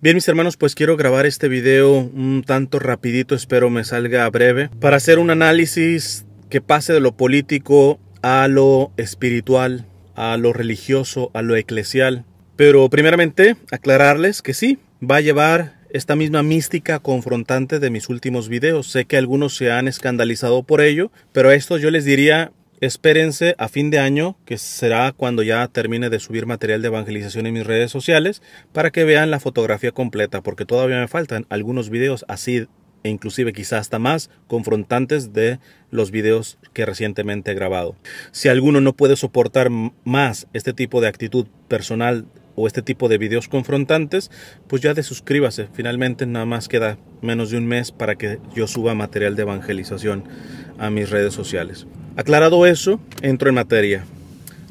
Bien mis hermanos, pues quiero grabar este video un tanto rapidito, espero me salga breve, para hacer un análisis que pase de lo político a lo espiritual, a lo religioso, a lo eclesial. Pero primeramente aclararles que sí, va a llevar esta misma mística confrontante de mis últimos videos. Sé que algunos se han escandalizado por ello, pero a esto yo les diría espérense a fin de año, que será cuando ya termine de subir material de evangelización en mis redes sociales, para que vean la fotografía completa, porque todavía me faltan algunos videos así e inclusive quizás hasta más confrontantes de los videos que recientemente he grabado. Si alguno no puede soportar más este tipo de actitud personal o este tipo de videos confrontantes, pues ya de suscríbase Finalmente nada más queda menos de un mes para que yo suba material de evangelización a mis redes sociales. Aclarado eso, entro en materia.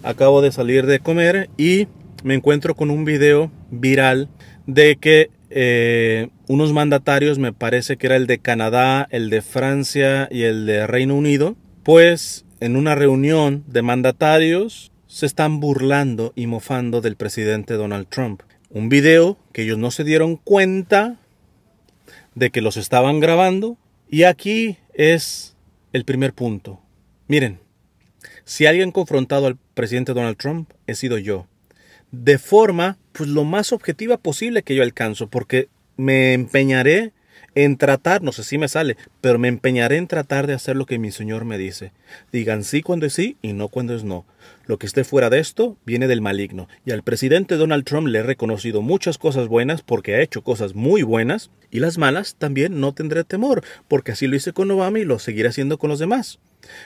Acabo de salir de comer y me encuentro con un video viral de que eh, unos mandatarios, me parece que era el de Canadá, el de Francia y el de Reino Unido, pues en una reunión de mandatarios se están burlando y mofando del presidente Donald Trump. Un video que ellos no se dieron cuenta de que los estaban grabando. Y aquí es el primer punto. Miren, si alguien confrontado al presidente Donald Trump he sido yo. De forma, pues lo más objetiva posible que yo alcanzo, porque me empeñaré en tratar, no sé si me sale, pero me empeñaré en tratar de hacer lo que mi Señor me dice. Digan sí cuando es sí y no cuando es no. Lo que esté fuera de esto viene del maligno. Y al presidente Donald Trump le he reconocido muchas cosas buenas porque ha hecho cosas muy buenas y las malas también no tendré temor porque así lo hice con Obama y lo seguiré haciendo con los demás.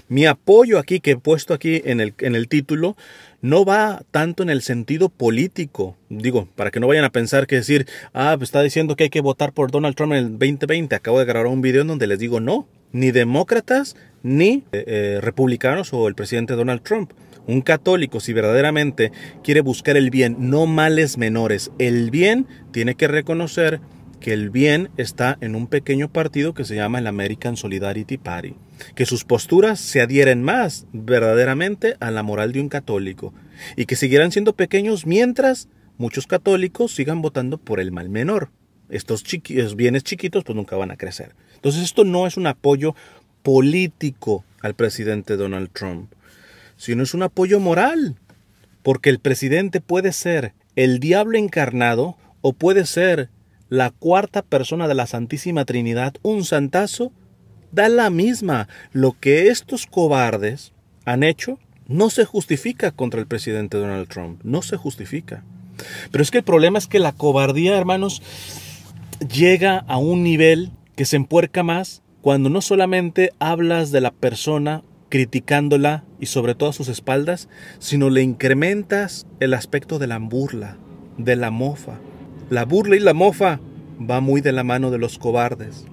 Mi apoyo aquí, que he puesto aquí en el, en el título, no va tanto en el sentido político. Digo, para que no vayan a pensar que decir, ah, pues está diciendo que hay que votar por Donald Trump en el 2020. Acabo de grabar un video en donde les digo no, ni demócratas, ni eh, eh, republicanos o el presidente Donald Trump. Un católico, si verdaderamente quiere buscar el bien, no males menores, el bien tiene que reconocer que el bien está en un pequeño partido que se llama el American Solidarity Party, que sus posturas se adhieren más verdaderamente a la moral de un católico y que siguieran siendo pequeños mientras muchos católicos sigan votando por el mal menor. Estos bienes chiquitos pues nunca van a crecer. Entonces esto no es un apoyo político al presidente Donald Trump, sino es un apoyo moral, porque el presidente puede ser el diablo encarnado o puede ser la cuarta persona de la Santísima Trinidad un santazo, da la misma. Lo que estos cobardes han hecho no se justifica contra el presidente Donald Trump, no se justifica. Pero es que el problema es que la cobardía, hermanos, llega a un nivel que se empuerca más cuando no solamente hablas de la persona criticándola y sobre todo a sus espaldas, sino le incrementas el aspecto de la burla, de la mofa. La burla y la mofa va muy de la mano de los cobardes.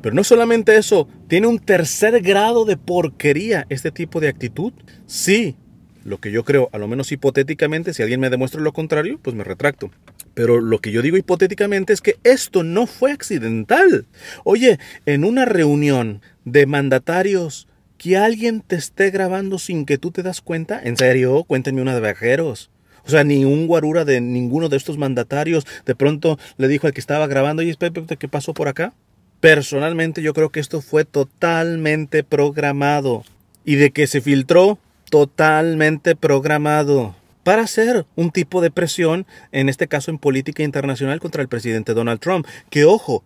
Pero no solamente eso, tiene un tercer grado de porquería este tipo de actitud. Sí, lo que yo creo, a lo menos hipotéticamente, si alguien me demuestra lo contrario, pues me retracto. Pero lo que yo digo hipotéticamente es que esto no fue accidental. Oye, en una reunión de mandatarios, que alguien te esté grabando sin que tú te das cuenta, en serio, cuéntenme una de viajeros. O sea, ni un guarura de ninguno de estos mandatarios de pronto le dijo al que estaba grabando, oye, Pepe, ¿qué pasó por acá? Personalmente yo creo que esto fue totalmente programado y de que se filtró totalmente programado para hacer un tipo de presión, en este caso en política internacional contra el presidente Donald Trump. Que ojo,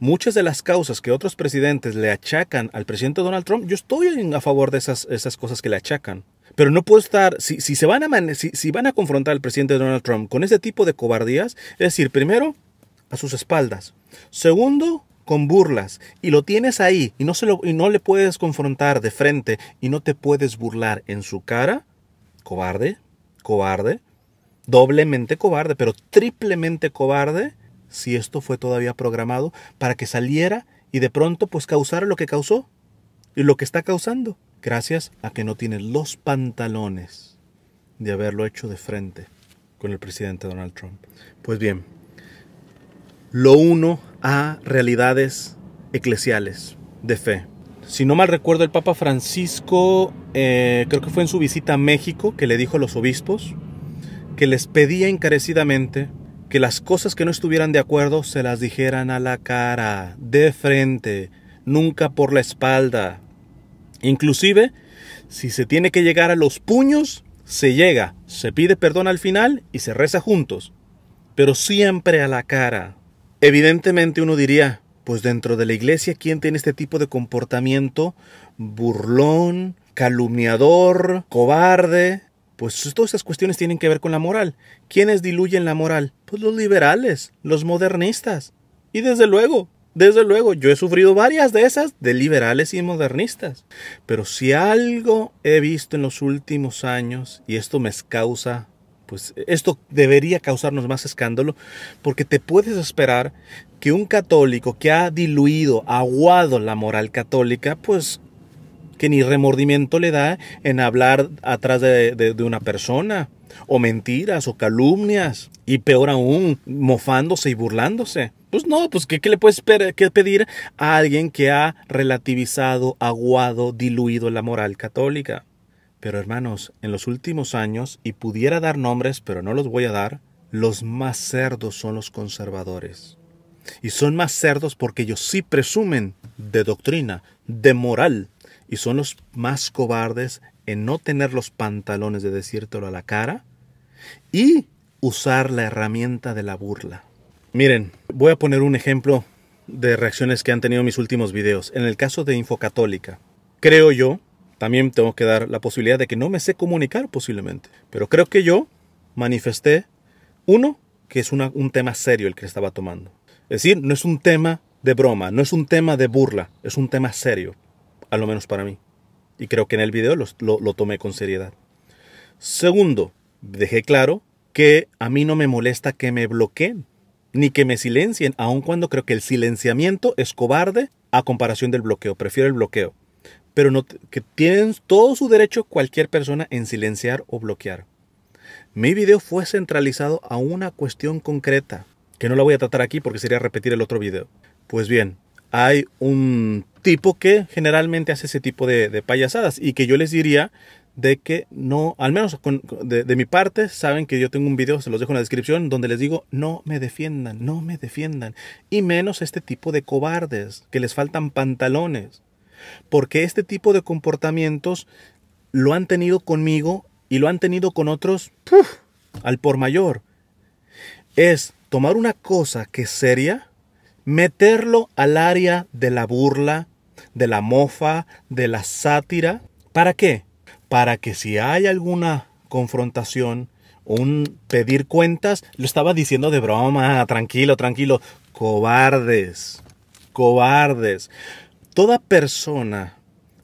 muchas de las causas que otros presidentes le achacan al presidente Donald Trump, yo estoy a favor de esas, esas cosas que le achacan. Pero no puedo estar, si, si se van a, si, si van a confrontar al presidente Donald Trump con ese tipo de cobardías, es decir, primero, a sus espaldas. Segundo, con burlas y lo tienes ahí y no, se lo, y no le puedes confrontar de frente y no te puedes burlar en su cara, cobarde, cobarde, doblemente cobarde, pero triplemente cobarde, si esto fue todavía programado para que saliera y de pronto pues causara lo que causó y lo que está causando gracias a que no tiene los pantalones de haberlo hecho de frente con el presidente Donald Trump. Pues bien, lo uno a realidades eclesiales de fe. Si no mal recuerdo, el Papa Francisco, eh, creo que fue en su visita a México, que le dijo a los obispos que les pedía encarecidamente que las cosas que no estuvieran de acuerdo se las dijeran a la cara, de frente, nunca por la espalda, Inclusive, si se tiene que llegar a los puños, se llega, se pide perdón al final y se reza juntos, pero siempre a la cara. Evidentemente uno diría, pues dentro de la iglesia, ¿quién tiene este tipo de comportamiento burlón, calumniador, cobarde? Pues todas esas cuestiones tienen que ver con la moral. ¿Quiénes diluyen la moral? Pues los liberales, los modernistas. Y desde luego, desde luego, yo he sufrido varias de esas de liberales y modernistas. Pero si algo he visto en los últimos años, y esto me causa, pues esto debería causarnos más escándalo, porque te puedes esperar que un católico que ha diluido, aguado la moral católica, pues que ni remordimiento le da en hablar atrás de, de una persona, o mentiras o calumnias y peor aún, mofándose y burlándose. Pues no, pues ¿qué, le puedes pedir a alguien que ha relativizado, aguado, diluido la moral católica? Pero hermanos, en los últimos años, y pudiera dar nombres, pero no los voy a dar, los más cerdos son los conservadores. Y son más cerdos porque ellos sí presumen de doctrina, de moral, y son los más cobardes en no tener los pantalones de decírtelo a la cara y usar la herramienta de la burla. Miren, voy a poner un ejemplo de reacciones que han tenido mis últimos videos. En el caso de Infocatólica, creo yo, también tengo que dar la posibilidad de que no me sé comunicar posiblemente, pero creo que yo manifesté, uno, que es un tema serio el que estaba tomando. Es decir, no es un tema de broma, no es un tema de burla, es un tema serio, a lo menos para mí. Y creo que en el video lo, tomé con seriedad. Segundo, dejé claro que a mí no me molesta que me bloqueen ni que me silencien, aun cuando creo que el silenciamiento es cobarde a comparación del bloqueo. Prefiero el bloqueo. Pero no, que tienen todo su derecho cualquier persona en silenciar o bloquear. Mi video fue centralizado a una cuestión concreta, que no la voy a tratar aquí porque sería repetir el otro video. Pues bien, hay un tipo que generalmente hace ese tipo de, payasadas y que yo les diría de que no, al menos de, mi parte, saben que yo tengo un video, se los dejo en la descripción, donde les digo, no me defiendan, no me defiendan. Y menos este tipo de cobardes, que les faltan pantalones. Porque este tipo de comportamientos lo han tenido conmigo y lo han tenido con otros al por mayor. Es tomar una cosa que es seria, meterlo al área de la burla, de la mofa, de la sátira. ¿Para qué? Para que si hay alguna confrontación, un pedir cuentas, lo estaba diciendo de broma, tranquilo, tranquilo, cobardes, cobardes. Toda persona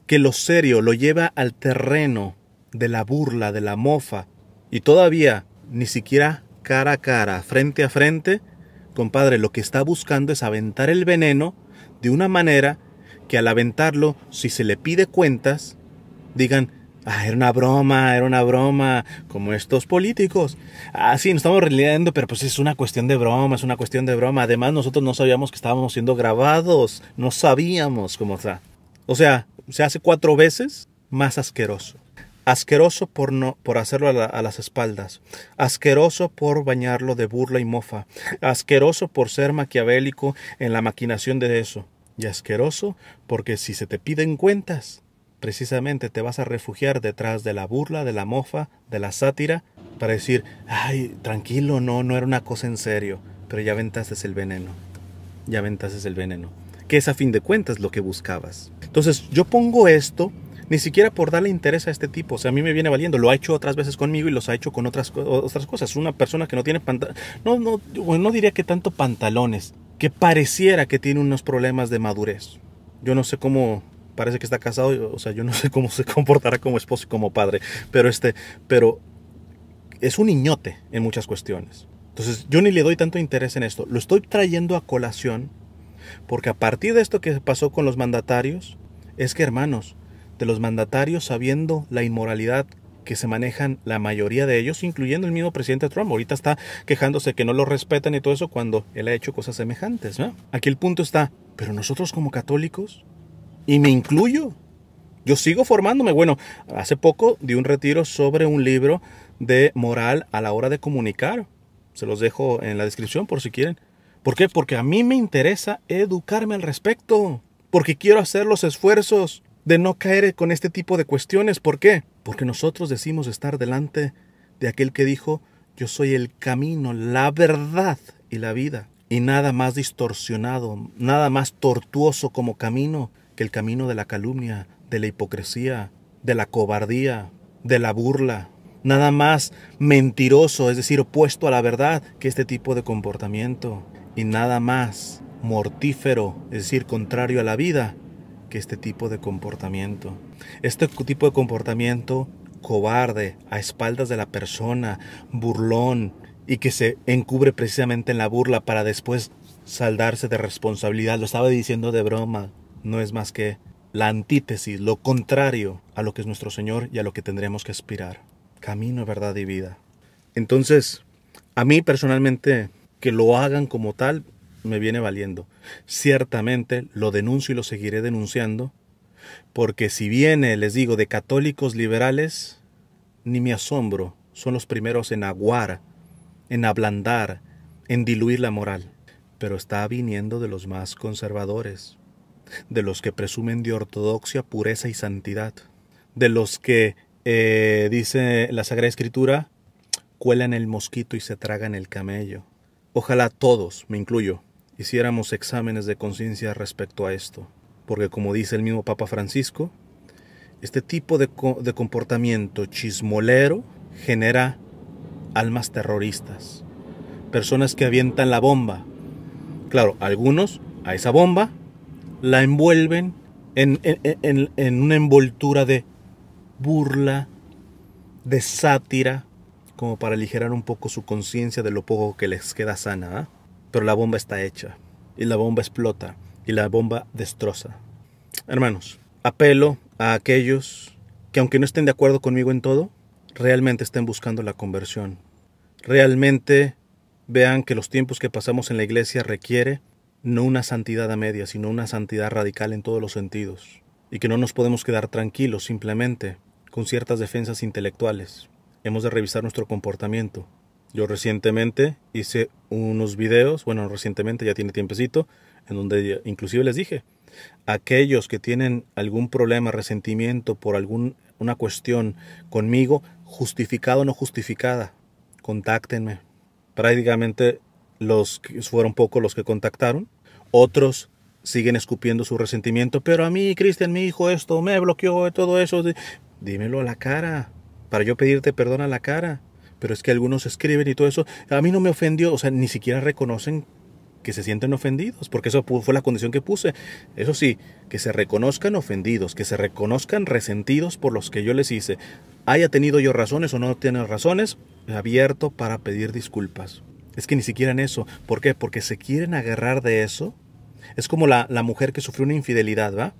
que lo serio lo lleva al terreno de la burla, de la mofa, y todavía ni siquiera cara a cara, frente a frente, compadre, lo que está buscando es aventar el veneno de una manera que al aventarlo, si se le pide cuentas, digan, ah, era una broma, era una broma, como estos políticos. Ah, sí, nos estamos riendo, pero pues es una cuestión de broma, es una cuestión de broma. Además, nosotros no sabíamos que estábamos siendo grabados, no sabíamos cómo está. O sea, se hace cuatro veces más asqueroso. Asqueroso por, no, por hacerlo a, las espaldas. Asqueroso por bañarlo de burla y mofa. Asqueroso por ser maquiavélico en la maquinación de eso y asqueroso, porque si se te piden cuentas, precisamente te vas a refugiar detrás de la burla, de la mofa, de la sátira, para decir, ay, tranquilo, no, no era una cosa en serio, pero ya aventaste el veneno, ya aventaste el veneno, que es a fin de cuentas lo que buscabas. Entonces yo pongo esto ni siquiera por darle interés a este tipo. O sea, a mí me viene valiendo. Lo ha hecho otras veces conmigo y los ha hecho con otras, otras cosas. Una persona que no tiene pantalones. No, no, no diría que tanto pantalones, que pareciera que tiene unos problemas de madurez. Yo no sé cómo, parece que está casado, o sea, yo no sé cómo se comportará como esposo y como padre, pero este, pero es un niñote en muchas cuestiones. Entonces, yo ni le doy tanto interés en esto. Lo estoy trayendo a colación porque a partir de esto que pasó con los mandatarios, es que hermanos, de los mandatarios sabiendo la inmoralidad que se manejan la mayoría de ellos, incluyendo el mismo presidente Trump. Ahorita está quejándose que no lo respetan y todo eso cuando él ha hecho cosas semejantes. ¿no? Aquí el punto está, pero nosotros como católicos, y me incluyo, yo sigo formándome. Bueno, hace poco di un retiro sobre un libro de moral a la hora de comunicar. Se los dejo en la descripción por si quieren. ¿Por qué? Porque a mí me interesa educarme al respecto. Porque quiero hacer los esfuerzos de no caer con este tipo de cuestiones. ¿Por qué? porque nosotros decimos estar delante de aquel que dijo, yo soy el camino, la verdad y la vida. Y nada más distorsionado, nada más tortuoso como camino que el camino de la calumnia, de la hipocresía, de la cobardía, de la burla. Nada más mentiroso, es decir, opuesto a la verdad que este tipo de comportamiento. Y nada más mortífero, es decir, contrario a la vida, que este tipo de comportamiento. Este tipo de comportamiento cobarde, a espaldas de la persona, burlón, y que se encubre precisamente en la burla para después saldarse de responsabilidad. Lo estaba diciendo de broma, no es más que la antítesis, lo contrario a lo que es nuestro Señor y a lo que tendremos que aspirar. Camino, verdad y vida. Entonces, a mí personalmente, que lo hagan como tal, me viene valiendo. Ciertamente lo denuncio y lo seguiré denunciando, porque si viene, les digo, de católicos liberales, ni me asombro, son los primeros en aguar, en ablandar, en diluir la moral. Pero está viniendo de los más conservadores, de los que presumen de ortodoxia, pureza y santidad, de los que, eh, dice la Sagrada Escritura, cuelan el mosquito y se tragan el camello. Ojalá todos, me incluyo, hiciéramos exámenes de conciencia respecto a esto, porque como dice el mismo Papa Francisco, este tipo de, de comportamiento chismolero genera almas terroristas, personas que avientan la bomba. Claro, algunos a esa bomba la envuelven en, una envoltura de burla, de sátira, como para aligerar un poco su conciencia de lo poco que les queda sana. ¿ah? Pero la bomba está hecha. Y la bomba explota. Y la bomba destroza. Hermanos, apelo a aquellos que aunque no estén de acuerdo conmigo en todo, realmente estén buscando la conversión. Realmente vean que los tiempos que pasamos en la iglesia requiere no una santidad a media, sino una santidad radical en todos los sentidos, y que no nos podemos quedar tranquilos simplemente con ciertas defensas intelectuales. Hemos de revisar nuestro comportamiento, yo recientemente hice unos videos, bueno, recientemente ya tiene tiempecito, en donde inclusive les dije, aquellos que tienen algún problema, resentimiento por alguna una cuestión conmigo, justificado o no justificada, contáctenme. Prácticamente los fueron pocos los que contactaron. Otros siguen escupiendo su resentimiento, pero a mí, Cristian, mi hijo, esto me bloqueó, todo eso. Dímelo a la cara, para yo pedirte perdón a la cara pero es que algunos escriben y todo eso. A mí no me ofendió, o sea, ni siquiera reconocen que se sienten ofendidos, porque eso fue la condición que puse. Eso sí, que se reconozcan ofendidos, que se reconozcan resentidos por los que yo les hice. Haya tenido yo razones o no tiene razones, abierto para pedir disculpas. Es que ni siquiera en eso. ¿Por qué? Porque se quieren agarrar de eso. Es como la, mujer que sufrió una infidelidad, ¿va?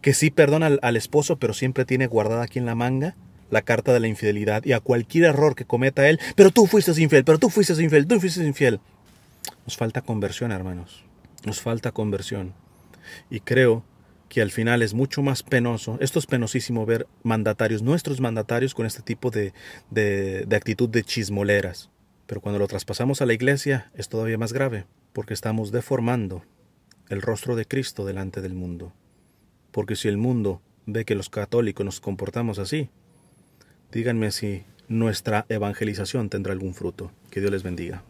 Que sí perdona al esposo, pero siempre tiene guardada aquí en la manga la carta de la infidelidad y a cualquier error que cometa él, pero tú fuiste infiel, pero tú fuiste infiel, tú fuiste infiel. Nos falta conversión, hermanos. Nos falta conversión. Y creo que al final es mucho más penoso, esto es penosísimo ver mandatarios, nuestros mandatarios con este tipo de, de actitud de chismoleras. Pero cuando lo traspasamos a la iglesia es todavía más grave, porque estamos deformando el rostro de Cristo delante del mundo. Porque si el mundo ve que los católicos nos comportamos así, Díganme si nuestra evangelización tendrá algún fruto. Que Dios les bendiga.